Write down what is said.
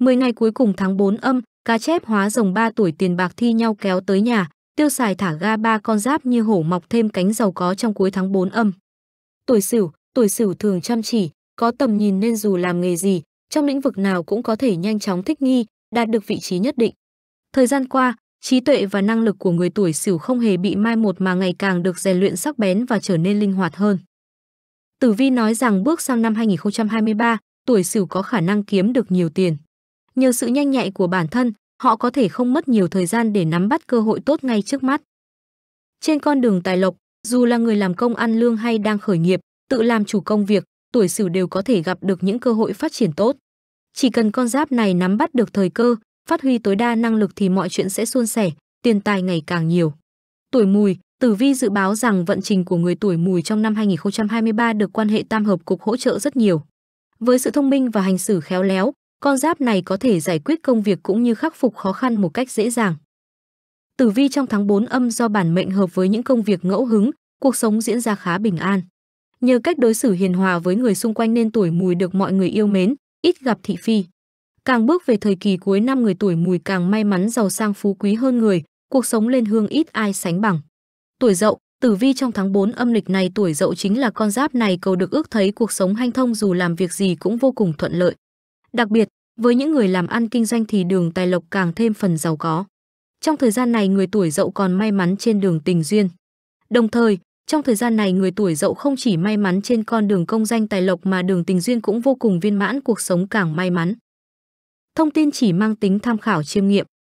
10 ngày cuối cùng tháng 4 âm, cá chép hóa rồng 3 tuổi tiền bạc thi nhau kéo tới nhà, tiêu xài thả ga ba con giáp như hổ mọc thêm cánh giàu có trong cuối tháng 4 âm. Tuổi Sửu, tuổi Sửu thường chăm chỉ, có tầm nhìn nên dù làm nghề gì, trong lĩnh vực nào cũng có thể nhanh chóng thích nghi, đạt được vị trí nhất định. Thời gian qua, trí tuệ và năng lực của người tuổi Sửu không hề bị mai một mà ngày càng được rèn luyện sắc bén và trở nên linh hoạt hơn. Tử Vi nói rằng bước sang năm 2023, tuổi Sửu có khả năng kiếm được nhiều tiền. Nhờ sự nhanh nhạy của bản thân, họ có thể không mất nhiều thời gian để nắm bắt cơ hội tốt ngay trước mắt. Trên con đường tài lộc, dù là người làm công ăn lương hay đang khởi nghiệp, tự làm chủ công việc, tuổi Sửu đều có thể gặp được những cơ hội phát triển tốt. Chỉ cần con giáp này nắm bắt được thời cơ, phát huy tối đa năng lực thì mọi chuyện sẽ suôn sẻ, tiền tài ngày càng nhiều. Tuổi Mùi, Tử Vi dự báo rằng vận trình của người tuổi Mùi trong năm 2023 được quan hệ tam hợp cục hỗ trợ rất nhiều. Với sự thông minh và hành xử khéo léo, con giáp này có thể giải quyết công việc cũng như khắc phục khó khăn một cách dễ dàng. Tử vi trong tháng 4 âm do bản mệnh hợp với những công việc ngẫu hứng, cuộc sống diễn ra khá bình an. Nhờ cách đối xử hiền hòa với người xung quanh nên tuổi mùi được mọi người yêu mến, ít gặp thị phi. Càng bước về thời kỳ cuối năm người tuổi mùi càng may mắn giàu sang phú quý hơn người, cuộc sống lên hương ít ai sánh bằng. Tuổi dậu, tử vi trong tháng 4 âm lịch này tuổi dậu chính là con giáp này cầu được ước thấy cuộc sống hanh thông dù làm việc gì cũng vô cùng thuận lợi. Đặc biệt, với những người làm ăn kinh doanh thì đường tài lộc càng thêm phần giàu có. Trong thời gian này người tuổi dậu còn may mắn trên đường tình duyên. Đồng thời, trong thời gian này người tuổi dậu không chỉ may mắn trên con đường công danh tài lộc mà đường tình duyên cũng vô cùng viên mãn cuộc sống càng may mắn. Thông tin chỉ mang tính tham khảo chiêm nghiệm.